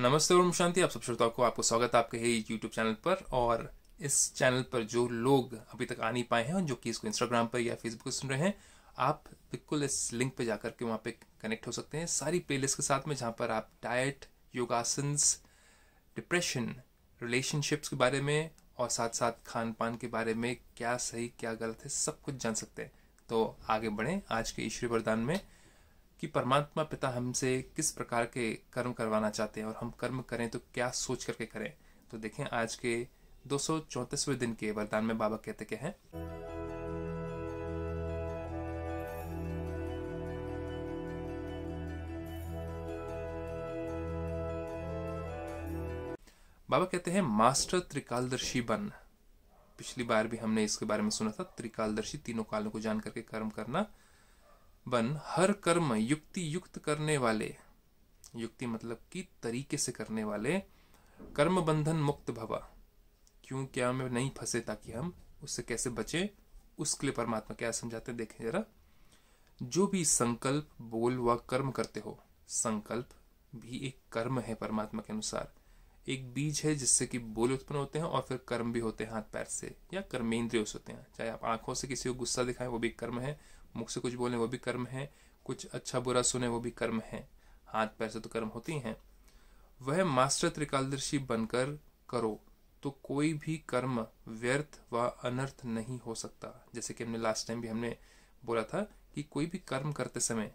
नमस्ते और शांति आप सब श्रोताओं को आपको स्वागत है आपके ही यूट्यूब चैनल पर और इस चैनल पर जो लोग अभी तक आ नहीं पाए हैं और जो कि इसको इंस्टाग्राम पर या फेसबुक पर सुन रहे हैं आप बिल्कुल इस लिंक पर जाकर के वहाँ पे कनेक्ट हो सकते हैं सारी प्लेलिस्ट के साथ में जहाँ पर आप डाइट योगासन डिप्रेशन रिलेशनशिप्स के बारे में और साथ साथ खान पान के बारे में क्या सही क्या गलत है सब कुछ जान सकते हैं तो आगे बढ़ें आज के ईश्वरी वरदान में कि परमात्मा पिता हमसे किस प्रकार के कर्म करवाना चाहते हैं और हम कर्म करें तो क्या सोच करके करें तो देखें आज के दो दिन के वरदान में बाबा कहते के हैं बाबा कहते हैं मास्टर त्रिकालदर्शी बन पिछली बार भी हमने इसके बारे में सुना था त्रिकालदर्शी तीनों कालों को जान करके कर्म करना बन हर कर्म युक्ति युक्त करने वाले युक्ति मतलब कि तरीके से करने वाले कर्म बंधन मुक्त भवा क्यों क्या हमें नहीं फंसे ताकि हम उससे कैसे बचे उसके लिए परमात्मा क्या समझाते हैं देखें जरा जो भी संकल्प बोल व कर्म करते हो संकल्प भी एक कर्म है परमात्मा के अनुसार एक बीज है जिससे कि बोल उत्पन्न होते हैं और फिर कर्म भी होते हैं हाथ पैर से या कर्मेंद्रिय होते हैं चाहे आप आंखों से किसी को गुस्सा दिखाएं वो भी कर्म है मुख से कुछ बोलें वो भी कर्म है कुछ अच्छा बुरा सुने वो भी कर्म है हाथ पैर से तो कर्म होती हैं वह मास्टर त्रिकालदर्शी बनकर करो तो कोई भी कर्म व्यर्थ व अनर्थ नहीं हो सकता जैसे कि हमने लास्ट टाइम भी हमने बोला था कि कोई भी कर्म करते समय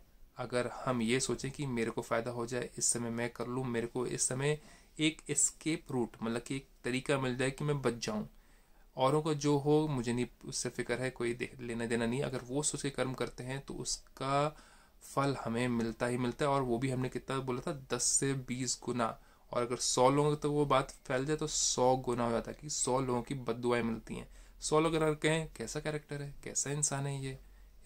अगर हम ये सोचें कि मेरे को फ़ायदा हो जाए इस समय मैं कर लूँ मेरे को इस समय एक एस्केप रूट मतलब कि एक तरीका मिल जाए कि मैं बच जाऊँ औरों का जो हो मुझे नहीं उससे फिक्र है कोई लेना देना नहीं अगर वो सोच के कर्म करते हैं तो उसका फल हमें मिलता ही मिलता है और वो भी हमने कितना बोला था दस से बीस गुना और अगर सौ लोगों तक तो वो बात फैल जाए तो सौ गुना हो जाता है कि सौ लोगों की बदुआएं मिलती हैं सौ लोग अगर कहें कैसा कैरेक्टर है कैसा इंसान है ये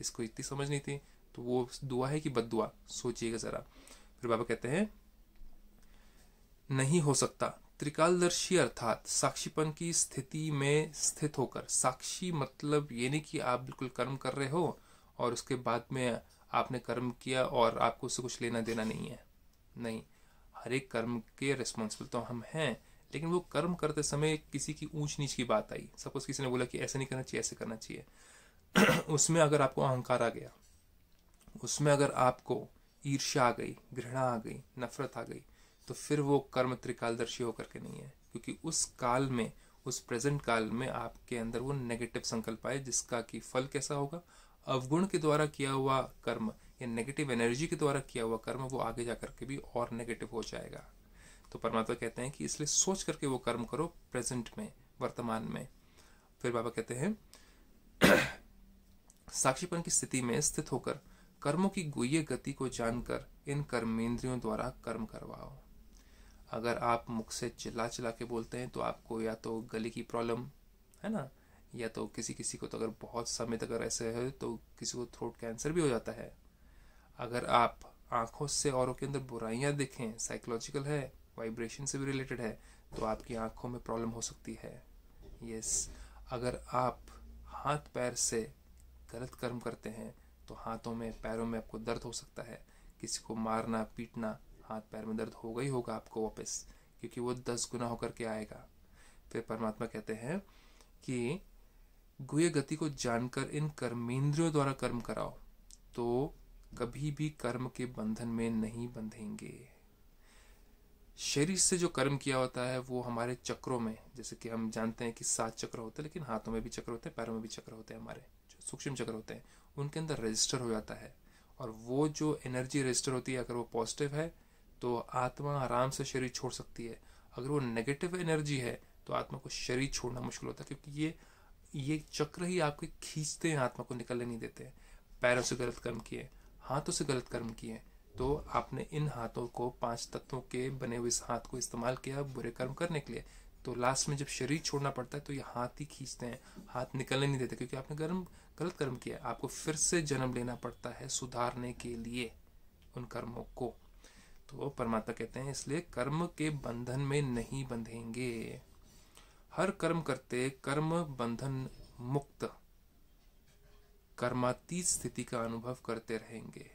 इसको इतनी समझ नहीं थी तो वो दुआ है कि बददुआ सोचिएगा ज़रा फिर बाबा कहते हैं नहीं हो सकता त्रिकालदर्शी अर्थात साक्षीपन की स्थिति में स्थित होकर साक्षी मतलब ये नहीं कि आप बिल्कुल कर्म कर रहे हो और उसके बाद में आपने कर्म किया और आपको उससे कुछ लेना देना नहीं है नहीं हर एक कर्म के रिस्पॉन्सिबल तो हम हैं लेकिन वो कर्म करते समय किसी की ऊंच नीच की बात आई सपोज किसी ने बोला कि ऐसे नहीं करना चाहिए ऐसे करना चाहिए उसमें अगर आपको अहंकार आ गया उसमें अगर आपको ईर्ष्या आ गई घृणा आ गई नफरत आ गई तो फिर वो कर्म त्रिकालदर्शी होकर के नहीं है क्योंकि उस काल में उस प्रेजेंट काल में आपके अंदर वो नेगेटिव संकल्प आए जिसका कि फल कैसा होगा अवगुण के द्वारा किया हुआ कर्म या नेगेटिव एनर्जी के द्वारा किया हुआ कर्म वो आगे जा करके भी और नेगेटिव हो जाएगा तो परमात्मा कहते हैं कि इसलिए सोच करके वो कर्म करो प्रेजेंट में वर्तमान में फिर बाबा कहते हैं साक्षीपन की स्थिति में स्थित होकर कर्मों की गुह्य गति को जानकर इन कर्मेंद्रियों द्वारा कर्म करवाओ अगर आप मुख से चिल्ला चिल्ला के बोलते हैं तो आपको या तो गले की प्रॉब्लम है ना या तो किसी किसी को तो अगर बहुत समय तक अगर ऐसे है तो किसी को थ्रोट कैंसर भी हो जाता है अगर आप आँखों से औरों के अंदर बुराइयाँ देखें साइकोलॉजिकल है वाइब्रेशन से भी रिलेटेड है तो आपकी आँखों में प्रॉब्लम हो सकती है यस अगर आप हाथ पैर से गलत कर्म करते हैं तो हाथों में पैरों में आपको दर्द हो सकता है किसी को मारना पीटना हाथ पैर में दर्द होगा ही होगा आपको वापस क्योंकि वो दस गुना होकर के आएगा फिर परमात्मा कहते हैं कि गुहे गति को जानकर इन कर्मेंद्रियों द्वारा कर्म कराओ तो कभी भी कर्म के बंधन में नहीं बंधेंगे शरीर से जो कर्म किया होता है वो हमारे चक्रों में जैसे कि हम जानते हैं कि सात चक्र होते हैं लेकिन हाथों में भी चक्र होते हैं पैरों में भी चक्र होते हैं हमारे जो सूक्ष्म चक्र होते हैं उनके अंदर रजिस्टर हो जाता है और वो जो एनर्जी रजिस्टर होती है अगर वो पॉजिटिव है तो आत्मा आराम से शरीर छोड़ सकती है अगर वो नेगेटिव एनर्जी है तो आत्मा को शरीर छोड़ना मुश्किल होता है क्योंकि ये ये चक्र ही आपके खींचते हैं आत्मा को निकलने नहीं देते हैं पैरों से गलत कर्म किए हाथों से गलत कर्म किए तो आपने इन हाथों को पांच तत्वों के बने हुए इस हाथ को इस्तेमाल किया बुरे कर्म करने के लिए तो लास्ट में जब शरीर छोड़ना पड़ता है तो ये हाथ ही खींचते हैं हाथ निकलने नहीं देते क्योंकि आपने गर्म गलत कर्म किया आपको फिर से जन्म लेना पड़ता है सुधारने के लिए उन कर्मों को तो परमात्मा कहते हैं इसलिए कर्म के बंधन में नहीं बंधेंगे हर कर्म करते कर्म बंधन मुक्त कर्मातीत स्थिति का अनुभव करते रहेंगे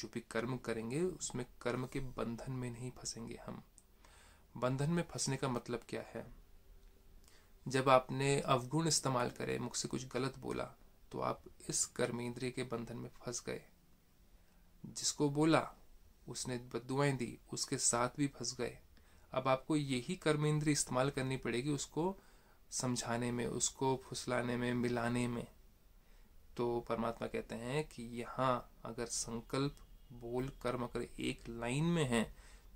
जो भी कर्म करेंगे उसमें कर्म के बंधन में नहीं फंसेंगे हम बंधन में फंसने का मतलब क्या है जब आपने अवगुण इस्तेमाल करे मुख से कुछ गलत बोला तो आप इस कर्मेंद्रिय के बंधन में फंस गए जिसको बोला उसने बदुआएं दी उसके साथ भी फंस गए अब आपको यही कर्म इंद्री इस्तेमाल करनी पड़ेगी उसको समझाने में उसको फुसलाने में मिलाने में तो परमात्मा कहते हैं कि यहाँ अगर संकल्प बोल कर्म अगर एक लाइन में है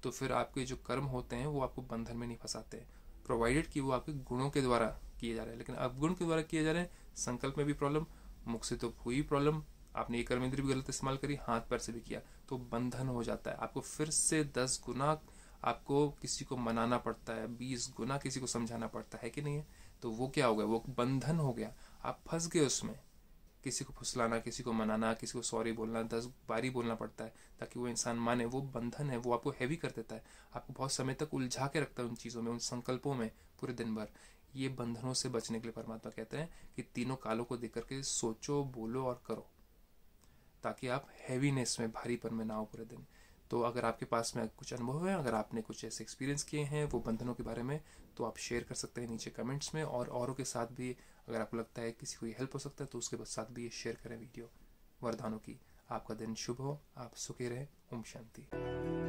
तो फिर आपके जो कर्म होते हैं वो आपको बंधन में नहीं फंसाते प्रोवाइडेड कि वो आपके गुणों के द्वारा किए जा रहे हैं लेकिन अवगुण के द्वारा किए जा रहे हैं संकल्प में भी प्रॉब्लम मुख से तो हुई प्रॉब्लम आपने ये कर्मेंद्र भी गलत इस्तेमाल करी हाथ पैर से भी किया तो बंधन हो जाता है आपको फिर से दस गुना आपको किसी को मनाना पड़ता है बीस गुना किसी को समझाना पड़ता है कि नहीं है तो वो क्या हो गया वो बंधन हो गया आप फंस गए उसमें किसी को फुसलाना किसी को मनाना किसी को सॉरी बोलना दस बारी बोलना पड़ता है ताकि वो इंसान माने वो बंधन है वो आपको हैवी कर देता है आपको बहुत समय तक उलझा के रखता है उन चीज़ों में उन संकल्पों में पूरे दिन भर ये बंधनों से बचने के लिए परमात्मा कहते हैं कि तीनों कालों को देख करके सोचो बोलो और करो ताकि आप हैवीनेस में भारीपन में ना हो पूरे दिन तो अगर आपके पास में कुछ अनुभव है अगर आपने कुछ ऐसे एक्सपीरियंस किए हैं वो बंधनों के बारे में तो आप शेयर कर सकते हैं नीचे कमेंट्स में और औरों के साथ भी अगर आपको लगता है किसी को ये हेल्प हो सकता है तो उसके साथ भी ये शेयर करें वीडियो वरदानों की आपका दिन शुभ हो आप सुखी रहें ओम शांति